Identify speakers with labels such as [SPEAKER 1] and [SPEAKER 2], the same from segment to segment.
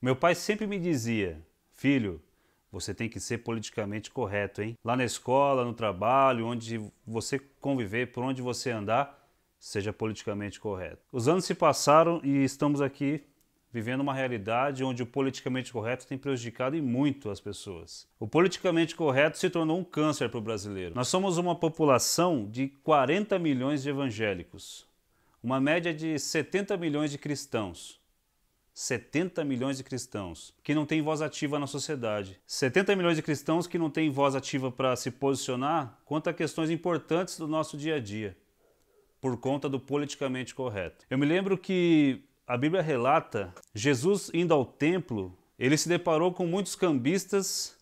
[SPEAKER 1] Meu pai sempre me dizia: Filho, você tem que ser politicamente correto, hein? Lá na escola, no trabalho, onde você conviver, por onde você andar, seja politicamente correto. Os anos se passaram e estamos aqui vivendo uma realidade onde o politicamente correto tem prejudicado e muito as pessoas. O politicamente correto se tornou um câncer para o brasileiro. Nós somos uma população de 40 milhões de evangélicos, uma média de 70 milhões de cristãos. 70 milhões de cristãos que não têm voz ativa na sociedade. 70 milhões de cristãos que não têm voz ativa para se posicionar quanto a questões importantes do nosso dia a dia, por conta do politicamente correto. Eu me lembro que a Bíblia relata Jesus indo ao templo, ele se deparou com muitos cambistas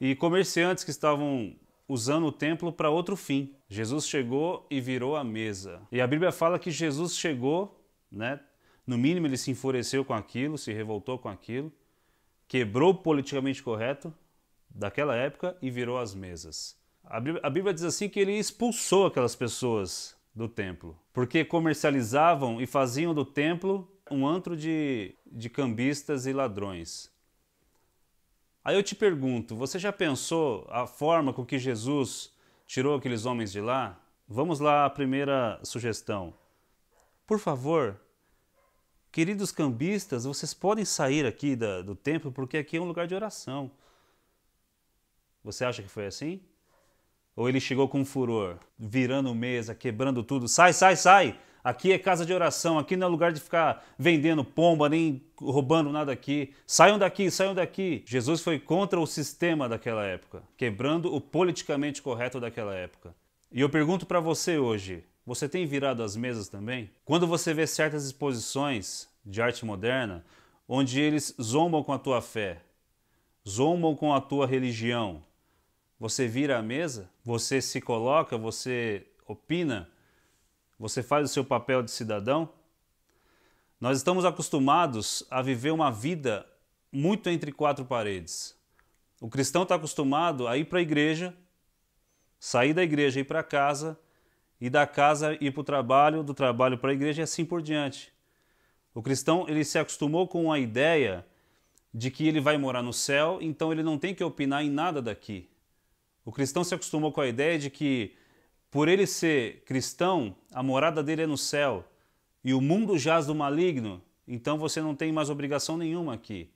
[SPEAKER 1] e comerciantes que estavam usando o templo para outro fim. Jesus chegou e virou a mesa. E a Bíblia fala que Jesus chegou, né, no mínimo, ele se enfureceu com aquilo, se revoltou com aquilo, quebrou o politicamente correto daquela época e virou as mesas. A Bíblia diz assim que ele expulsou aquelas pessoas do templo, porque comercializavam e faziam do templo um antro de, de cambistas e ladrões. Aí eu te pergunto, você já pensou a forma com que Jesus tirou aqueles homens de lá? Vamos lá à primeira sugestão. Por favor, Queridos cambistas, vocês podem sair aqui da, do templo porque aqui é um lugar de oração. Você acha que foi assim? Ou ele chegou com furor, virando mesa, quebrando tudo? Sai, sai, sai! Aqui é casa de oração, aqui não é lugar de ficar vendendo pomba, nem roubando nada aqui. Saiam daqui, saiam daqui. Jesus foi contra o sistema daquela época, quebrando o politicamente correto daquela época. E eu pergunto para você hoje: você tem virado as mesas também? Quando você vê certas exposições de arte moderna, onde eles zombam com a tua fé, zombam com a tua religião, você vira a mesa? Você se coloca? Você opina? Você faz o seu papel de cidadão? Nós estamos acostumados a viver uma vida muito entre quatro paredes. O cristão está acostumado a ir para a igreja, sair da igreja e ir para casa e da casa ir para o trabalho, do trabalho para a igreja e assim por diante. O cristão ele se acostumou com a ideia de que ele vai morar no céu, então ele não tem que opinar em nada daqui. O cristão se acostumou com a ideia de que, por ele ser cristão, a morada dele é no céu e o mundo jaz do maligno, então você não tem mais obrigação nenhuma aqui.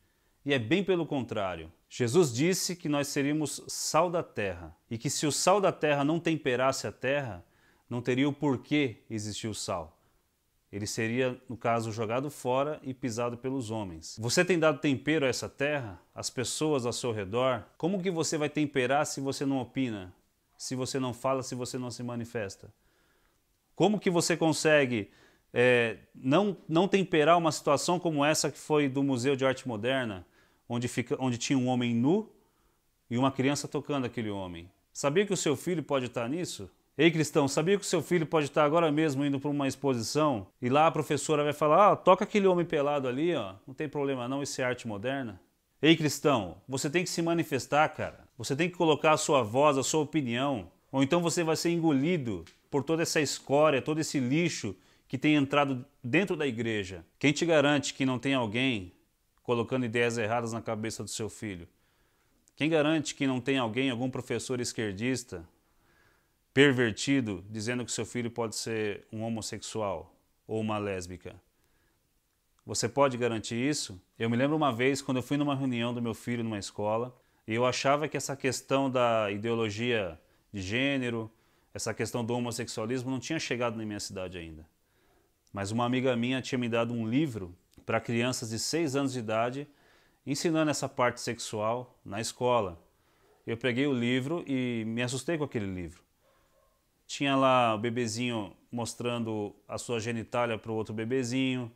[SPEAKER 1] E é bem pelo contrário. Jesus disse que nós seríamos sal da terra e que se o sal da terra não temperasse a terra, não teria o porquê existir o sal. Ele seria, no caso, jogado fora e pisado pelos homens. Você tem dado tempero a essa terra, às pessoas ao seu redor? Como que você vai temperar se você não opina, se você não fala, se você não se manifesta? Como que você consegue é, não, não temperar uma situação como essa que foi do Museu de Arte Moderna, onde, fica, onde tinha um homem nu e uma criança tocando aquele homem? Sabia que o seu filho pode estar nisso? Ei, cristão, sabia que o seu filho pode estar agora mesmo indo para uma exposição e lá a professora vai falar: ah, toca aquele homem pelado ali, ó. Não tem problema não, isso é arte moderna. Ei, cristão, você tem que se manifestar, cara. Você tem que colocar a sua voz, a sua opinião, ou então você vai ser engolido por toda essa escória, todo esse lixo que tem entrado dentro da igreja. Quem te garante que não tem alguém colocando ideias erradas na cabeça do seu filho? Quem garante que não tem alguém, algum professor esquerdista, pervertido dizendo que seu filho pode ser um homossexual ou uma lésbica? Você pode garantir isso? Eu me lembro uma vez quando eu fui numa reunião do meu filho numa escola e eu achava que essa questão da ideologia de gênero, essa questão do homossexualismo não tinha chegado na minha cidade ainda. Mas uma amiga minha tinha me dado um livro para crianças de 6 anos de idade ensinando essa parte sexual na escola. Eu peguei o livro e me assustei com aquele livro tinha lá o bebezinho mostrando a sua genitália para o outro bebezinho,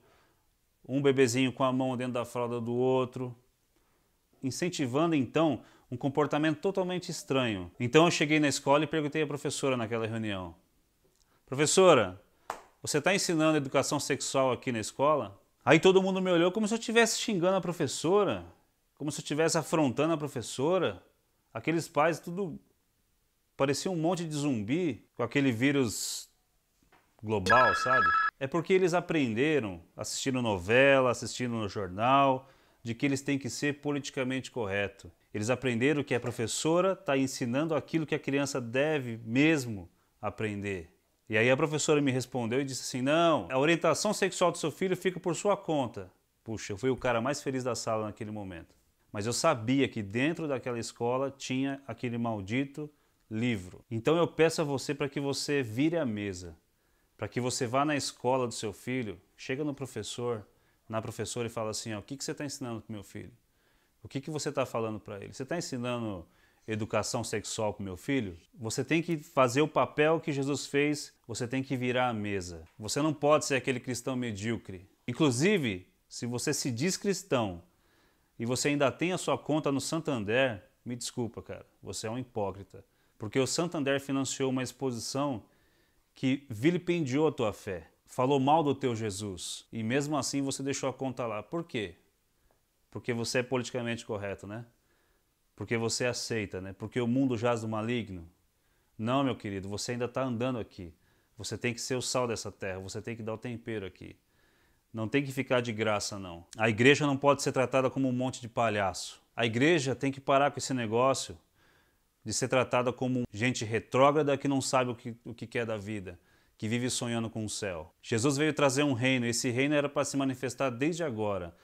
[SPEAKER 1] um bebezinho com a mão dentro da fralda do outro, incentivando então um comportamento totalmente estranho. Então eu cheguei na escola e perguntei à professora naquela reunião: Professora, você está ensinando educação sexual aqui na escola? Aí todo mundo me olhou como se eu estivesse xingando a professora, como se eu estivesse afrontando a professora. Aqueles pais, tudo parecia um monte de zumbi com aquele vírus global, sabe? É porque eles aprenderam, assistindo novela, assistindo no jornal, de que eles têm que ser politicamente correto. Eles aprenderam que a professora está ensinando aquilo que a criança deve mesmo aprender. E aí a professora me respondeu e disse assim: Não, a orientação sexual do seu filho fica por sua conta. Puxa, eu fui o cara mais feliz da sala naquele momento. Mas eu sabia que dentro daquela escola tinha aquele maldito livro. Então eu peço a você para que você vire a mesa, para que você vá na escola do seu filho, chega no professor, na professora e fala assim: ó, o que, que você está ensinando para meu filho? O que, que você está falando para ele? Você está ensinando educação sexual para meu filho? Você tem que fazer o papel que Jesus fez, você tem que virar a mesa. Você não pode ser aquele cristão medíocre. Inclusive, se você se diz cristão e você ainda tem a sua conta no Santander, me desculpa, cara, você é um hipócrita porque o Santander financiou uma exposição que vilipendiou a tua fé, falou mal do teu Jesus, e mesmo assim você deixou a conta lá. Por quê? Porque você é politicamente correto, né? Porque você aceita, né? Porque o mundo jaz do maligno. Não, meu querido, você ainda está andando aqui. Você tem que ser o sal dessa terra, você tem que dar o tempero aqui. Não tem que ficar de graça, não. A igreja não pode ser tratada como um monte de palhaço. A igreja tem que parar com esse negócio de ser tratada como gente retrógrada que não sabe o que, o que quer é da vida, que vive sonhando com o céu. Jesus veio trazer um reino, e esse reino era para se manifestar desde agora.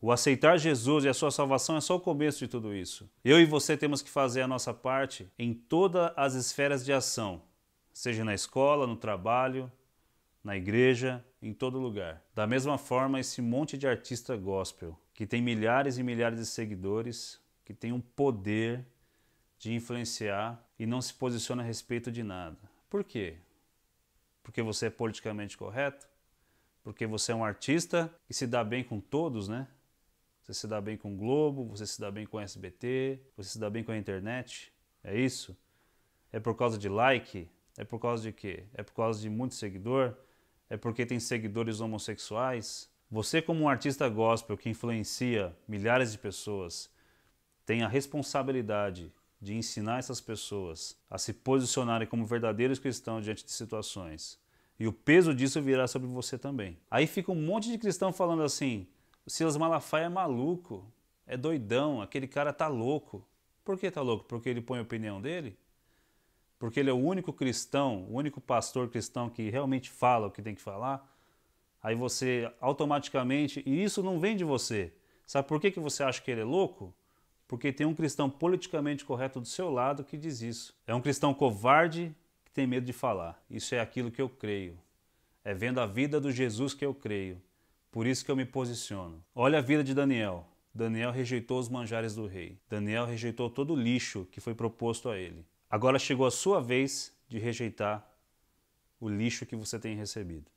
[SPEAKER 1] O aceitar Jesus e a sua salvação é só o começo de tudo isso. Eu e você temos que fazer a nossa parte em todas as esferas de ação, seja na escola, no trabalho, na igreja, em todo lugar. Da mesma forma, esse monte de artista gospel, que tem milhares e milhares de seguidores, que tem um poder de influenciar e não se posiciona a respeito de nada. Por quê? Porque você é politicamente correto? Porque você é um artista que se dá bem com todos, né? Você se dá bem com o Globo, você se dá bem com o SBT, você se dá bem com a internet. É isso? É por causa de like? É por causa de quê? É por causa de muito seguidor? É porque tem seguidores homossexuais? Você, como um artista gospel que influencia milhares de pessoas, tem a responsabilidade de ensinar essas pessoas a se posicionarem como verdadeiros cristãos diante de situações. E o peso disso virá sobre você também. Aí fica um monte de cristão falando assim: o Silas Malafaia é maluco, é doidão, aquele cara tá louco. Por que tá louco? Porque ele põe a opinião dele? Porque ele é o único cristão, o único pastor cristão que realmente fala o que tem que falar? Aí você automaticamente, e isso não vem de você. Sabe por que, que você acha que ele é louco? porque tem um cristão politicamente correto do seu lado que diz isso. É um cristão covarde que tem medo de falar. Isso é aquilo que eu creio. É vendo a vida do Jesus que eu creio. Por isso que eu me posiciono. Olha a vida de Daniel. Daniel rejeitou os manjares do rei. Daniel rejeitou todo o lixo que foi proposto a ele. Agora chegou a sua vez de rejeitar o lixo que você tem recebido.